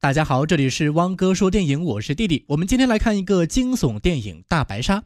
大家好，这里是汪哥说电影，我是弟弟。我们今天来看一个惊悚电影《大白鲨》。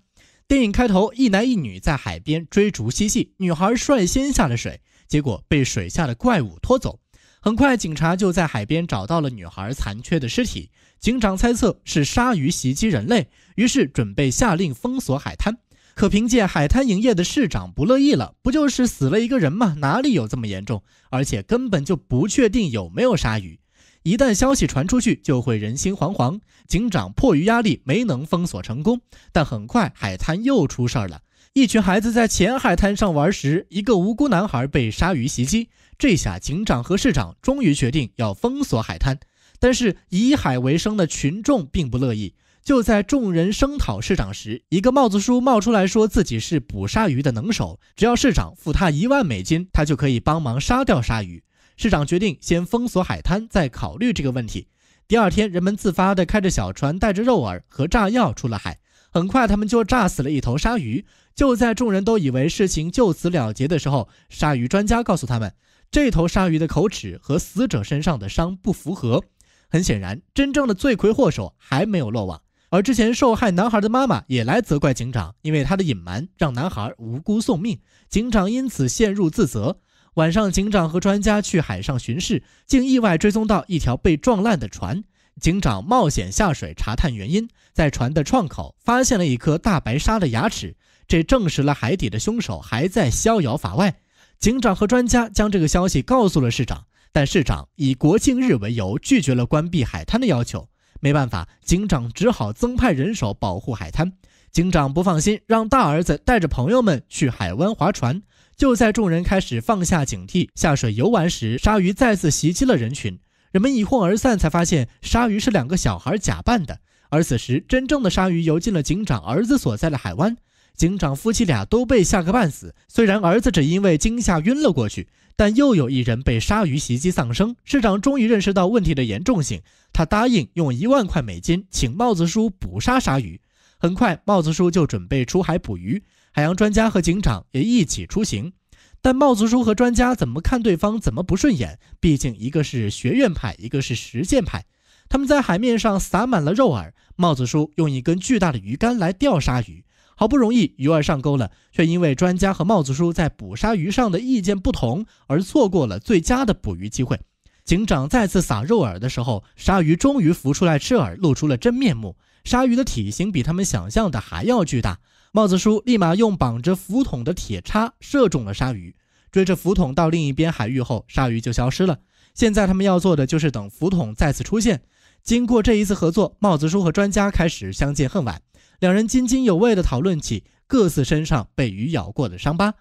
电影开头，一男一女在海边追逐嬉戏，女孩率先下了水，结果被水下的怪物拖走。很快，警察就在海边找到了女孩残缺的尸体。警长猜测是鲨鱼袭击人类，于是准备下令封锁海滩。可凭借海滩营业的市长不乐意了：“不就是死了一个人吗？哪里有这么严重？而且根本就不确定有没有鲨鱼。”一旦消息传出去，就会人心惶惶。警长迫于压力，没能封锁成功。但很快，海滩又出事儿了。一群孩子在浅海滩上玩时，一个无辜男孩被鲨鱼袭击。这下，警长和市长终于决定要封锁海滩。但是，以海为生的群众并不乐意。就在众人声讨市长时，一个帽子叔冒出来说自己是捕鲨鱼的能手，只要市长付他一万美金，他就可以帮忙杀掉鲨鱼。市长决定先封锁海滩，再考虑这个问题。第二天，人们自发地开着小船，带着肉饵和炸药出了海。很快，他们就炸死了一头鲨鱼。就在众人都以为事情就此了结的时候，鲨鱼专家告诉他们，这头鲨鱼的口齿和死者身上的伤不符合。很显然，真正的罪魁祸首还没有落网。而之前受害男孩的妈妈也来责怪警长，因为他的隐瞒让男孩无辜送命。警长因此陷入自责。晚上，警长和专家去海上巡视，竟意外追踪到一条被撞烂的船。警长冒险下水查探原因，在船的创口发现了一颗大白鲨的牙齿，这证实了海底的凶手还在逍遥法外。警长和专家将这个消息告诉了市长，但市长以国庆日为由拒绝了关闭海滩的要求。没办法，警长只好增派人手保护海滩。警长不放心，让大儿子带着朋友们去海湾划船。就在众人开始放下警惕下水游玩时，鲨鱼再次袭击了人群。人们一哄而散，才发现鲨鱼是两个小孩假扮的。而此时，真正的鲨鱼游进了警长儿子所在的海湾，警长夫妻俩都被吓个半死。虽然儿子只因为惊吓晕了过去，但又有一人被鲨鱼袭击丧生。市长终于认识到问题的严重性，他答应用一万块美金请帽子叔捕杀鲨鱼。很快，帽子叔就准备出海捕鱼，海洋专家和警长也一起出行。但帽子叔和专家怎么看对方怎么不顺眼，毕竟一个是学院派，一个是实践派。他们在海面上撒满了肉饵，帽子叔用一根巨大的鱼竿来钓鲨鱼。好不容易鱼儿上钩了，却因为专家和帽子叔在捕鲨鱼上的意见不同，而错过了最佳的捕鱼机会。警长再次撒肉饵的时候，鲨鱼终于浮出来吃饵，露出了真面目。鲨鱼的体型比他们想象的还要巨大。帽子叔立马用绑着浮筒的铁叉射中了鲨鱼，追着浮筒到另一边海域后，鲨鱼就消失了。现在他们要做的就是等浮筒再次出现。经过这一次合作，帽子叔和专家开始相见恨晚，两人津津有味地讨论起各自身上被鱼咬过的伤疤，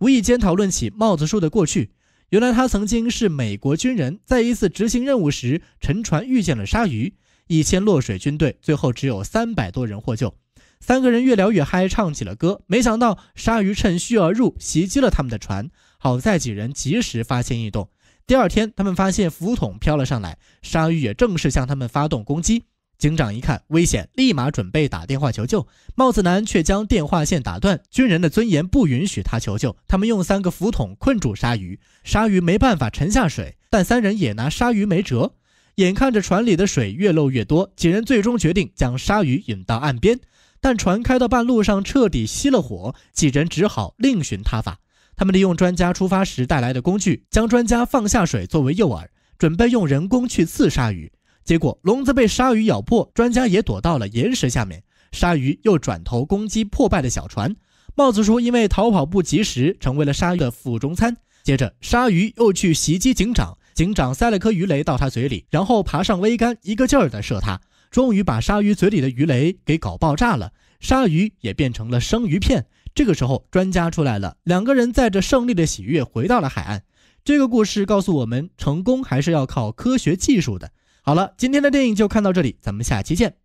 无意间讨论起帽子叔的过去。原来他曾经是美国军人，在一次执行任务时沉船遇见了鲨鱼。一千落水军队，最后只有三百多人获救。三个人越聊越嗨，唱起了歌。没想到鲨鱼趁虚而入，袭击了他们的船。好在几人及时发现异动。第二天，他们发现浮桶飘了上来，鲨鱼也正式向他们发动攻击。警长一看危险，立马准备打电话求救。帽子男却将电话线打断。军人的尊严不允许他求救。他们用三个浮桶困住鲨鱼，鲨鱼没办法沉下水，但三人也拿鲨鱼没辙。眼看着船里的水越漏越多，几人最终决定将鲨鱼引到岸边。但船开到半路上彻底熄了火，几人只好另寻他法。他们利用专家出发时带来的工具，将专家放下水作为诱饵，准备用人工去刺鲨鱼。结果笼子被鲨鱼咬破，专家也躲到了岩石下面。鲨鱼又转头攻击破败的小船，帽子叔因为逃跑不及时，成为了鲨鱼的腹中餐。接着，鲨鱼又去袭击警长。警长塞了颗鱼雷到他嘴里，然后爬上桅杆，一个劲儿的射他，终于把鲨鱼嘴里的鱼雷给搞爆炸了，鲨鱼也变成了生鱼片。这个时候，专家出来了，两个人载着胜利的喜悦回到了海岸。这个故事告诉我们，成功还是要靠科学技术的。好了，今天的电影就看到这里，咱们下期见。